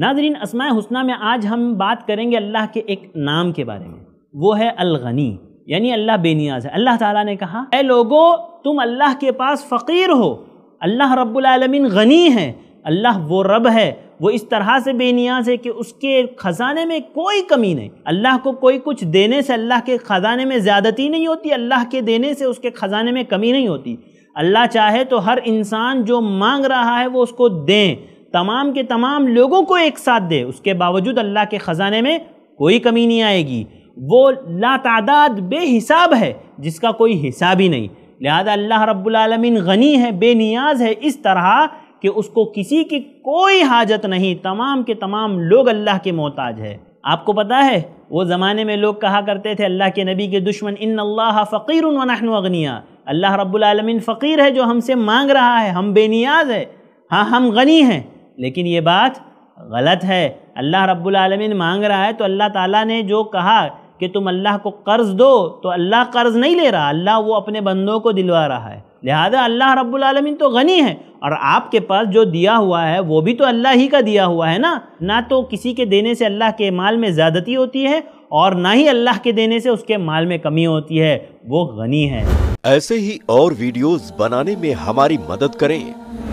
नाजरीन असमाय हुसना में आज हम बात करेंगे अल्लाह के एक नाम के बारे में वो है अलगनी यानी अल्लाह बेनियाज है अल्लाह ताला ने कहा ए लोगो तुम अल्लाह के पास फ़कीर हो अल्लाह रब्लमिन गनी है अल्लाह वो रब है वो इस तरह से बेनियाज है कि उसके ख़जाने में कोई कमी नहीं अल्लाह को कोई कुछ देने से अल्लाह के ख़जाने में ज़्यादती नहीं होती अल्लाह के देने से उसके ख़जाने में कमी नहीं होती अल्लाह चाहे तो हर इंसान जो मांग रहा है वो उसको दें तमाम के तमाम लोगों को एक साथ दे उसके बावजूद अल्लाह के ख़जाने में कोई कमी नहीं आएगी वो ला तादाद बेहिसाब है जिसका कोई हिसाब ही नहीं लिहाजा अल्लाह रब्लमिन गनी है बेनियाज है इस तरह कि उसको किसी की कोई हाजत नहीं तमाम के तमाम लोग अल्लाह के मोहताज है आपको पता है वो ज़माने में लोग कहा करते थे अल्लाह के नबी के दुश्मन इन अल्लाह फ़कीर वनहनिया अल्लाह रब्लमिन फ़कीर है जो हमसे मांग रहा है हम बेनियाज है हाँ हम गनी हैं लेकिन ये बात गलत है अल्लाह रब्बुल रब्लमिन मांग रहा है तो अल्लाह ताला ने जो कहा कि तुम अल्लाह को कर्ज़ दो तो अल्लाह कर्ज़ नहीं ले रहा अल्लाह वो अपने बंदों को दिलवा रहा है लिहाजा अल्लाह रब्बुल रब्लमिन तो गनी है और आपके पास जो दिया हुआ है वो भी तो अल्लाह ही का दिया हुआ है ना ना तो किसी के देने से अल्लाह के माल में ज़्यादती होती है और ना ही अल्लाह के देने से उसके माल में कमी होती है वो गनी है ऐसे ही और वीडियोज़ बनाने में हमारी मदद करें